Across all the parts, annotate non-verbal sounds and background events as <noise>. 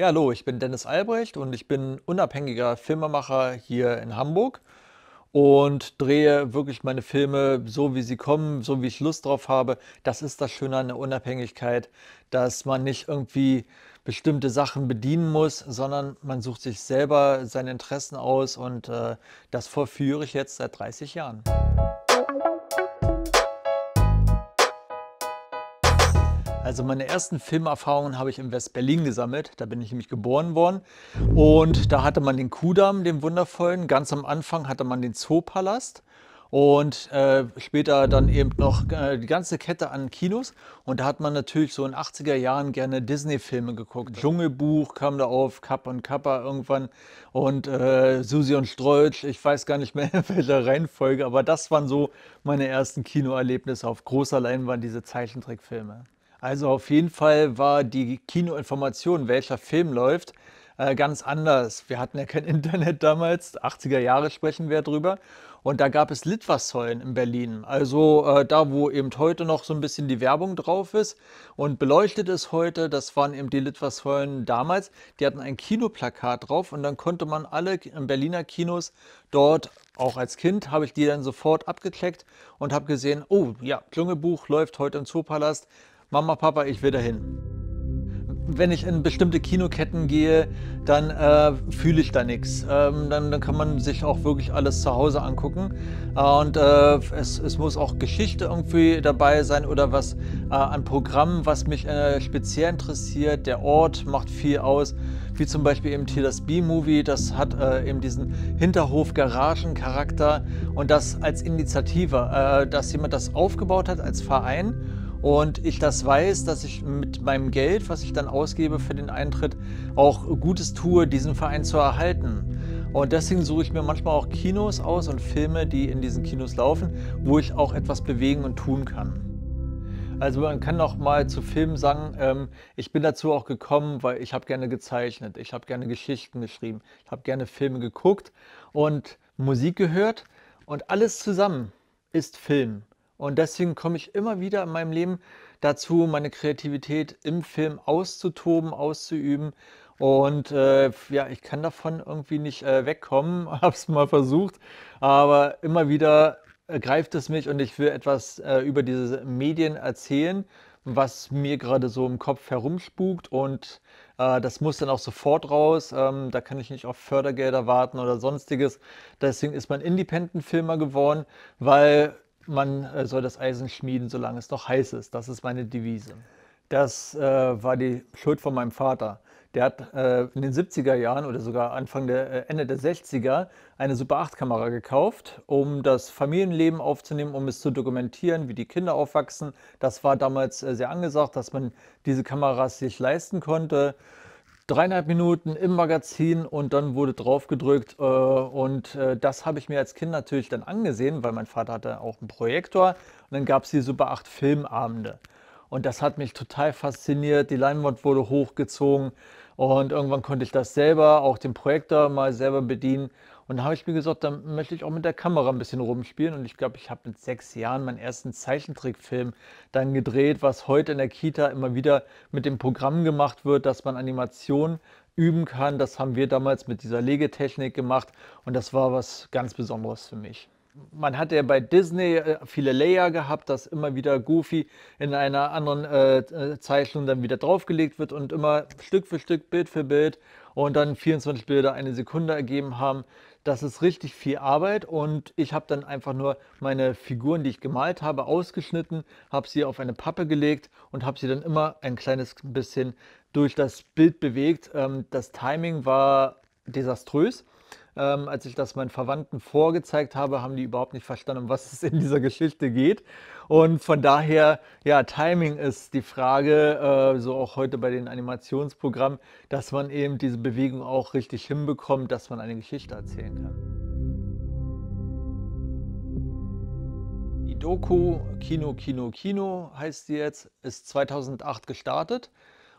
Ja, hallo, ich bin Dennis Albrecht und ich bin unabhängiger Filmemacher hier in Hamburg und drehe wirklich meine Filme so, wie sie kommen, so wie ich Lust drauf habe. Das ist das Schöne an der Unabhängigkeit, dass man nicht irgendwie bestimmte Sachen bedienen muss, sondern man sucht sich selber seine Interessen aus und äh, das verführe ich jetzt seit 30 Jahren. Also meine ersten Filmerfahrungen habe ich in West-Berlin gesammelt. Da bin ich nämlich geboren worden. Und da hatte man den Kudamm, den wundervollen. Ganz am Anfang hatte man den Zoopalast. Und äh, später dann eben noch äh, die ganze Kette an Kinos. Und da hat man natürlich so in den 80er Jahren gerne Disney-Filme geguckt. Dschungelbuch kam da auf, Kapp und Kappa irgendwann. Und äh, Susi und Strolch, ich weiß gar nicht mehr <laughs> in welcher Reihenfolge. Aber das waren so meine ersten Kinoerlebnisse auf großer Leinwand, diese Zeichentrickfilme. Also auf jeden Fall war die Kinoinformation, welcher Film läuft, äh, ganz anders. Wir hatten ja kein <laughs> Internet damals, 80er Jahre sprechen wir drüber. Und da gab es Litfaßsäulen in Berlin. Also äh, da, wo eben heute noch so ein bisschen die Werbung drauf ist und beleuchtet ist heute, das waren eben die Litfaßsäulen damals. Die hatten ein Kinoplakat drauf und dann konnte man alle Berliner Kinos dort, auch als Kind, habe ich die dann sofort abgekleckt und habe gesehen, oh ja, Klungebuch läuft heute im Zoopalast. Mama, Papa, ich will dahin. Wenn ich in bestimmte Kinoketten gehe, dann äh, fühle ich da nichts. Ähm, dann, dann, kann man sich auch wirklich alles zu Hause angucken. Äh, und äh, es, es, muss auch Geschichte irgendwie dabei sein oder was äh, an Programmen, was mich äh, speziell interessiert. Der Ort macht viel aus wie zum Beispiel eben hier das B-Movie, das hat äh, eben diesen Hinterhof-Garagen-Charakter und das als Initiative, äh, dass jemand das aufgebaut hat als Verein und ich das weiß, dass ich mit meinem Geld, was ich dann ausgebe für den Eintritt, auch Gutes tue, diesen Verein zu erhalten. Und deswegen suche ich mir manchmal auch Kinos aus und Filme, die in diesen Kinos laufen, wo ich auch etwas bewegen und tun kann. Also man kann auch mal zu Filmen sagen, ähm, ich bin dazu auch gekommen, weil ich habe gerne gezeichnet, ich habe gerne Geschichten geschrieben, ich habe gerne Filme geguckt und Musik gehört und alles zusammen ist Film. Und deswegen komme ich immer wieder in meinem Leben dazu, meine Kreativität im Film auszutoben, auszuüben. Und äh, ja, ich kann davon irgendwie nicht äh, wegkommen, <laughs> habe es mal versucht, aber immer wieder äh, greift es mich und ich will etwas äh, über diese Medien erzählen, was mir gerade so im Kopf herumspukt und äh, das muss dann auch sofort raus. Ähm, da kann ich nicht auf Fördergelder warten oder sonstiges. Deswegen ist man Independent-Filmer geworden, weil man äh, soll das Eisen schmieden, solange es doch heiß ist. Das ist meine Devise. Das äh, war die Schuld von meinem Vater. Der hat äh, in den 70er Jahren oder sogar Anfang der, äh, Ende der 60er eine Super 8 Kamera gekauft, um das Familienleben aufzunehmen, um es zu dokumentieren, wie die Kinder aufwachsen. Das war damals äh, sehr angesagt, dass man diese Kameras sich leisten konnte dreieinhalb Minuten im Magazin und dann wurde drauf gedrückt. Äh, und äh, das habe ich mir als Kind natürlich dann angesehen, weil mein Vater hatte auch einen Projektor. Und dann gab es die Super 8 Filmabende. Und das hat mich total fasziniert. Die Leinwand wurde hochgezogen. Und irgendwann konnte ich das selber, auch den Projektor mal selber bedienen. Und da habe ich mir gesagt, dann möchte ich auch mit der Kamera ein bisschen rumspielen. Und ich glaube, ich habe mit sechs Jahren meinen ersten Zeichentrickfilm dann gedreht, was heute in der Kita immer wieder mit dem Programm gemacht wird, dass man Animationen üben kann. Das haben wir damals mit dieser Legetechnik gemacht. Und das war was ganz Besonderes für mich man hat ja bei Disney äh, viele Layer gehabt, dass immer wieder Goofy in einer anderen äh, äh, Zeichnung dann wieder draufgelegt wird und immer Stück für Stück, Bild für Bild und dann 24 Bilder eine Sekunde ergeben haben. Das ist richtig viel Arbeit und ich habe dann einfach nur meine Figuren, die ich gemalt habe, ausgeschnitten, habe sie auf eine Pappe gelegt und habe sie dann immer ein kleines bisschen durch das Bild bewegt. Ähm, das Timing war desaströs. Ähm, als ich das meinen Verwandten vorgezeigt habe, haben die überhaupt nicht verstanden, um was es in dieser Geschichte geht. Und von daher, ja, Timing ist die Frage, äh, so auch heute bei den Animationsprogrammen, dass man eben diese Bewegung auch richtig hinbekommt, dass man eine Geschichte erzählen kann. Doku Kino, Kino, Kino heißt sie jetzt, ist 2008 gestartet.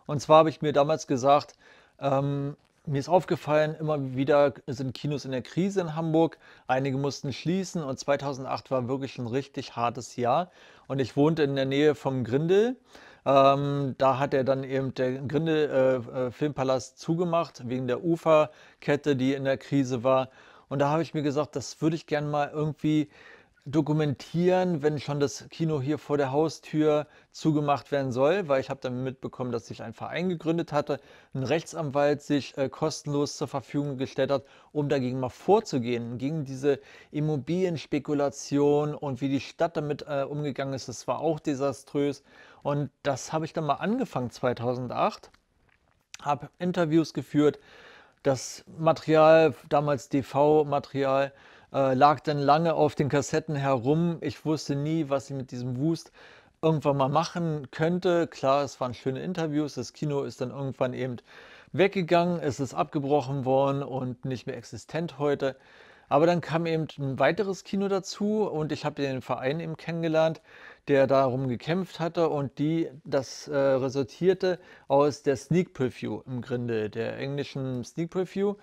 Und zwar habe ich mir damals gesagt, ähm, mir ist aufgefallen, immer wieder sind Kinos in der Krise in Hamburg. Einige mussten schließen und 2008 war wirklich ein richtig hartes Jahr. Und ich wohnte in der Nähe vom Grindel. Ähm, da hat er dann eben der Grindel äh, äh Filmpalast zugemacht wegen der Uferkette, die in der Krise war. Und da habe ich mir gesagt, das würde ich gerne mal irgendwie dokumentieren, wenn schon das Kino hier vor der Haustür zugemacht werden soll, weil ich habe dann mitbekommen, dass sich ein Verein gegründet hatte, ein Rechtsanwalt sich äh, kostenlos zur Verfügung gestellt hat, um dagegen mal vorzugehen, gegen diese Immobilienspekulation und wie die Stadt damit äh, umgegangen ist, das war auch desaströs. Und das habe ich dann mal angefangen 2008, habe Interviews geführt, das Material, damals DV-Material, äh, lag dann lange auf den Kassetten herum. Ich wusste nie, was ich mit diesem Wust irgendwann mal machen könnte. Klar, es waren schöne Interviews. Das Kino ist dann irgendwann eben weggegangen. Es ist abgebrochen worden und nicht mehr existent heute. Aber dann kam eben ein weiteres Kino dazu und ich habe den Verein eben kennengelernt, der darum gekämpft hatte und die, das äh, resultierte aus der Sneak Preview im Grunde, der englischen Sneak Preview.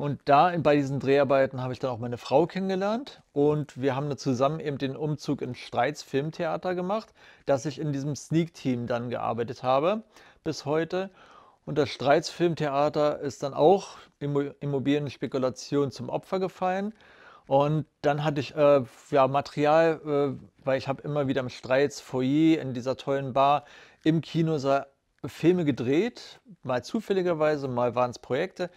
Und da bei diesen Dreharbeiten habe ich dann auch meine Frau kennengelernt und wir haben dann zusammen eben den Umzug ins Streits Filmtheater gemacht, dass ich in diesem Sneak-Team dann gearbeitet habe bis heute. Und das Streits Filmtheater ist dann auch Immobilienspekulation zum Opfer gefallen. Und dann hatte ich äh, ja, Material, äh, weil ich habe immer wieder im Streits Foyer in dieser tollen Bar im Kino Filme gedreht, mal zufälligerweise, mal waren es Projekte.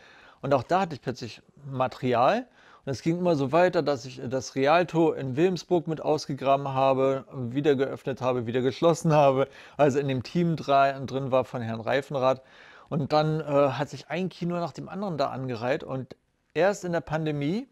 Und auch da hatte ich plötzlich Material. Und es ging immer so weiter, dass ich das Realtor in Wilmsburg mit ausgegraben habe, wieder geöffnet habe, wieder geschlossen habe. Also in dem Team drin war von Herrn Reifenrath. Und dann äh, hat sich ein Kino nach dem anderen da angereiht. Und erst in der Pandemie,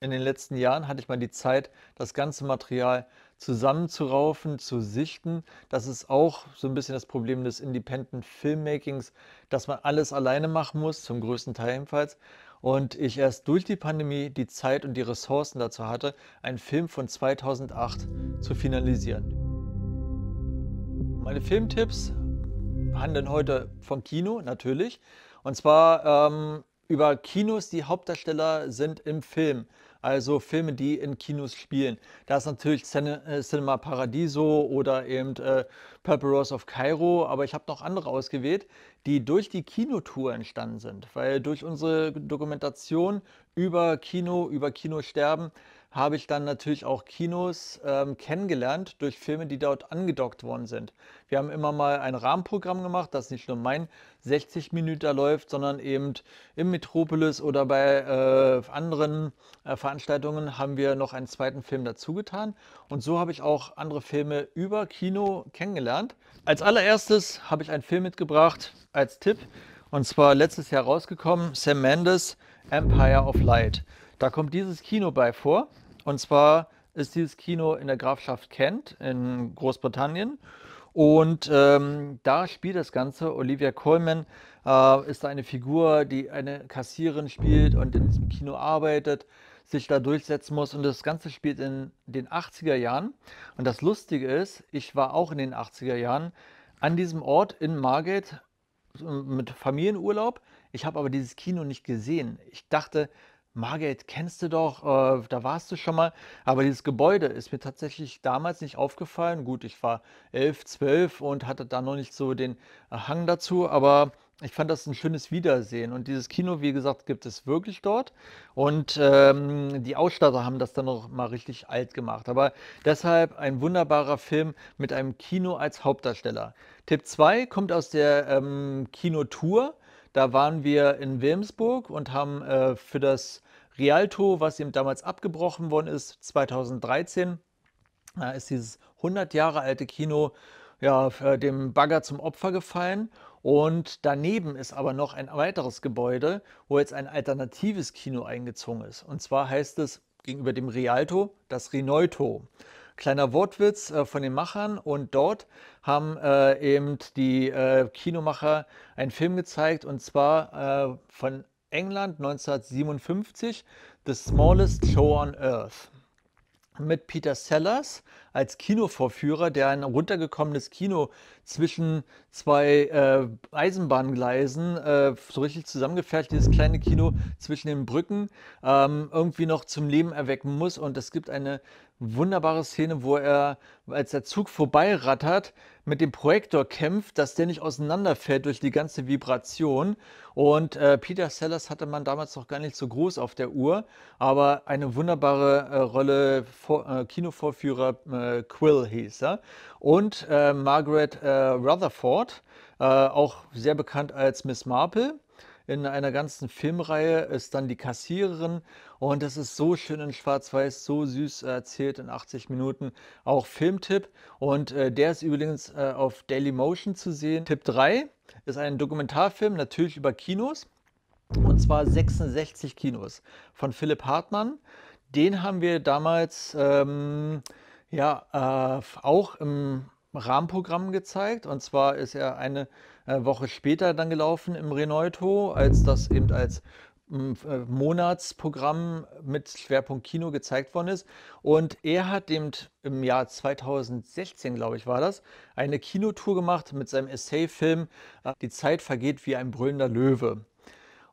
in den letzten Jahren, hatte ich mal die Zeit, das ganze Material zusammenzuraufen, zu sichten. Das ist auch so ein bisschen das Problem des Independent Filmmakings, dass man alles alleine machen muss, zum größten Teil jedenfalls. Und ich erst durch die Pandemie die Zeit und die Ressourcen dazu hatte, einen Film von 2008 zu finalisieren. Meine Filmtipps handeln heute vom Kino natürlich. Und zwar ähm, über Kinos, die Hauptdarsteller sind im Film also Filme, die in Kinos spielen. Da ist natürlich äh, Cinema Paradiso oder eben äh, Purple Rose of Cairo, aber ich habe noch andere ausgewählt, die durch die Kinotour entstanden sind, weil durch unsere Dokumentation über Kino, über Kinosterben, habe ich dann natürlich auch Kinos ähm, kennengelernt durch Filme, die dort angedockt worden sind. Wir haben immer mal ein Rahmenprogramm gemacht, das nicht nur mein 60 Minuten läuft, sondern eben im Metropolis oder bei äh, anderen äh, Veranstaltungen haben wir noch einen zweiten Film dazu getan. Und so habe ich auch andere Filme über Kino kennengelernt. Als allererstes habe ich einen Film mitgebracht als Tipp. Und zwar letztes Jahr rausgekommen, Sam Mendes, Empire of Light. Da kommt dieses Kino bei vor. Und zwar ist dieses Kino in der Grafschaft Kent in Großbritannien. Und ähm, da spielt das Ganze. Olivia Coleman äh, ist eine Figur, die eine Kassierin spielt und in diesem Kino arbeitet, sich da durchsetzen muss. Und das Ganze spielt in den 80er Jahren. Und das Lustige ist, ich war auch in den 80er Jahren an diesem Ort in Margate äh, mit Familienurlaub. Ich habe aber dieses Kino nicht gesehen. Ich dachte, Margate kennst du doch, äh, da warst du schon mal. Aber dieses Gebäude ist mir tatsächlich damals nicht aufgefallen. Gut, ich war 11, 12 und hatte da noch nicht so den äh, Hang dazu, aber ich fand das ein schönes Wiedersehen. Und dieses Kino, wie gesagt, gibt es wirklich dort. Und ähm, die Ausstatter haben das dann noch mal richtig alt gemacht. Aber deshalb ein wunderbarer Film mit einem Kino als Hauptdarsteller. Tipp 2 kommt aus der ähm, Kinotour. Da waren wir in Wilmsburg und haben äh, für das Rialto, was ihm damals abgebrochen worden ist, 2013, da ist dieses 100 Jahre alte Kino ja, äh, dem Bagger zum Opfer gefallen. Und daneben ist aber noch ein weiteres Gebäude, wo jetzt ein alternatives Kino eingezogen ist. Und zwar heißt es gegenüber dem Rialto das Rineuto. Kleiner Wortwitz äh, von den Machern und dort haben äh, eben die äh, Kinomacher einen Film gezeigt und zwar äh, von England 1957, The Smallest Show on Earth. Mit Peter Sellers als Kinovorführer, der ein runtergekommenes Kino zwischen zwei äh, Eisenbahngleisen, äh, so richtig zusammengefertigt, dieses kleine Kino zwischen den Brücken, ähm, irgendwie noch zum Leben erwecken muss. Und es gibt eine wunderbare Szene, wo er, als der Zug vorbeirattert, mit dem Projektor kämpft, dass der nicht auseinanderfällt durch die ganze Vibration. Und äh, Peter Sellers hatte man damals noch gar nicht so groß auf der Uhr, aber eine wunderbare äh, Rolle, vor, äh, Kinovorführer äh, Quill hieß er. Ja? und äh, Margaret äh, Rutherford, äh, auch sehr bekannt als Miss Marple. In einer ganzen Filmreihe ist dann die Kassiererin und das ist so schön in Schwarz-Weiß, so süß erzählt in 80 Minuten. Auch Filmtipp und äh, der ist übrigens äh, auf Daily Motion zu sehen. Tipp 3 ist ein Dokumentarfilm, natürlich über Kinos und zwar 66 Kinos von Philipp Hartmann. Den haben wir damals ähm, ja, äh, auch im Rahmenprogramm gezeigt. Und zwar ist er eine äh, Woche später dann gelaufen im Reneuto, als das eben als hm, äh, Monatsprogramm mit Schwerpunkt Kino gezeigt worden ist. Und er hat eben im Jahr 2016, glaube ich, war das, eine Kinotour gemacht mit seinem Essay-Film äh, Die Zeit vergeht wie ein brüllender Löwe.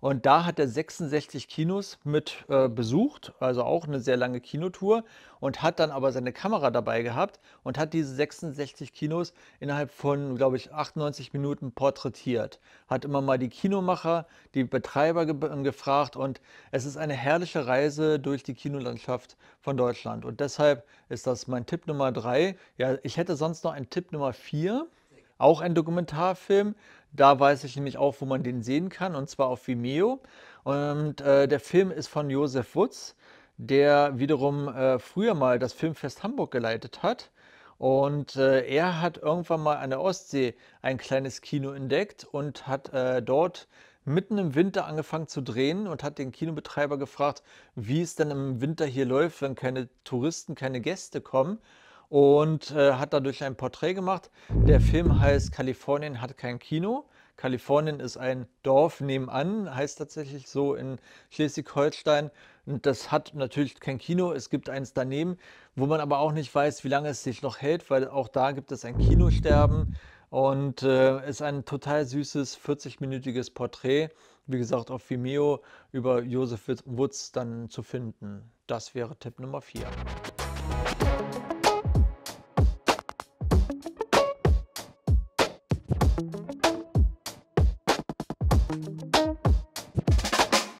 Und da hat er 66 Kinos mit äh, besucht, also auch eine sehr lange Kinotour und hat dann aber seine Kamera dabei gehabt und hat diese 66 Kinos innerhalb von, glaube ich, 98 Minuten porträtiert. Hat immer mal die Kinomacher, die Betreiber ge ähm, gefragt und es ist eine herrliche Reise durch die Kinolandschaft von Deutschland. Und deshalb ist das mein Tipp Nummer drei. Ja, ich hätte sonst noch einen Tipp Nummer vier. Auch ein Dokumentarfilm. Da weiß ich nämlich auch, wo man den sehen kann, und zwar auf Vimeo. Und äh, der Film ist von Josef Wutz, der wiederum äh, früher mal das Filmfest Hamburg geleitet hat. Und äh, er hat irgendwann mal an der Ostsee ein kleines Kino entdeckt und hat äh, dort mitten im Winter angefangen zu drehen und hat den Kinobetreiber gefragt, wie es denn im Winter hier läuft, wenn keine Touristen, keine Gäste kommen und äh, hat dadurch ein Porträt gemacht. Der Film heißt Kalifornien hat kein Kino. Kalifornien ist ein Dorf nebenan, heißt tatsächlich so in Schleswig-Holstein. Und das hat natürlich kein Kino, es gibt eins daneben, wo man aber auch nicht weiß, wie lange es sich noch hält, weil auch da gibt es ein Kinosterben und äh, ist ein total süßes 40-minütiges Porträt, wie gesagt, auf Vimeo über Joseph Woods dann zu finden. Das wäre Tipp Nummer 4.